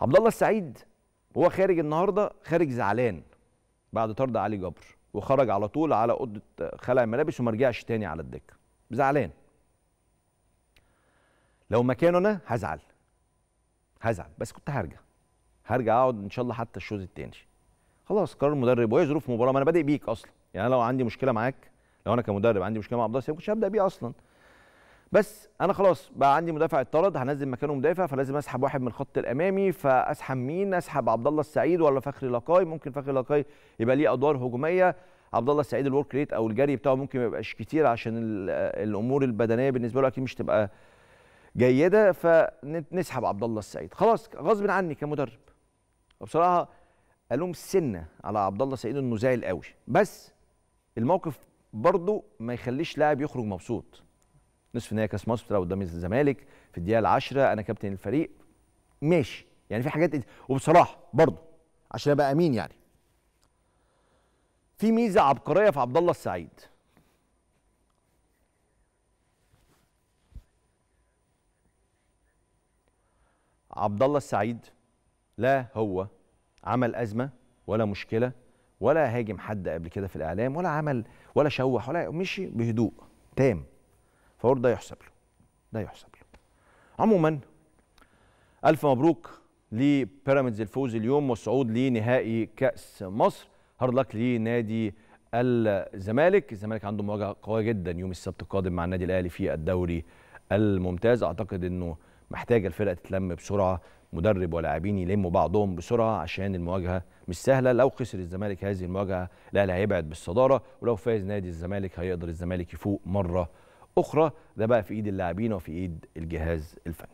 عبد الله السعيد وهو خارج النهارده خارج زعلان بعد طرد علي جبر وخرج على طول على اوضه خلع الملابس وما رجعش تاني على الدكه زعلان لو مكانه انا هزعل هزعل بس كنت هرجع هرجع اقعد ان شاء الله حتى الشوط التاني خلاص قرار المدرب وهي ظروف مباراه ما انا بادئ بيك اصلا يعني لو عندي مشكله معاك لو انا كمدرب عندي مشكله مع عبد الله ما كنتش هبدا بيه اصلا بس انا خلاص بقى عندي مدافع اتطرد هنزل مكانه مدافع فلازم اسحب واحد من الخط الامامي فاسحب مين اسحب عبد الله السعيد ولا فخري لقاي ممكن فخري لقاي يبقى ليه ادوار هجوميه عبد الله السعيد الورك ريت او الجري بتاعه ممكن ما يبقاش كتير عشان آه، الامور البدنيه بالنسبه له اكيد مش تبقى جيده فنسحب عبد الله السعيد خلاص غصب عني كمدرب وبصراحه الوم سنه على عبد الله السعيد انه زعل قوي بس الموقف برضه ما يخليش لاعب يخرج مبسوط نصف نهائي كاس مصر بتلعب قدام الزمالك في الدقيقه العاشرة انا كابتن الفريق ماشي يعني في حاجات وبصراحه برضه عشان ابقى امين يعني في ميزه عبقريه في عبد الله السعيد عبد الله السعيد لا هو عمل ازمه ولا مشكله ولا هاجم حد قبل كده في الاعلام ولا عمل ولا شوح ولا مشي بهدوء تام فور ده يحسب له ده يحسب له عموما الف مبروك لبيراميدز الفوز اليوم والصعود لنهائي كاس مصر هارد لك لنادي الزمالك الزمالك عنده مواجهه قويه جدا يوم السبت القادم مع النادي الاهلي في الدوري الممتاز اعتقد انه محتاجه الفرقه تتلم بسرعه مدرب ولاعبين يلموا بعضهم بسرعه عشان المواجهه مش سهله لو خسر الزمالك هذه المواجهه الاهلي هيبعد بالصداره ولو فاز نادي الزمالك هيقدر الزمالك يفوق مره اخرى ده بقى في ايد اللاعبين وفي ايد الجهاز الفني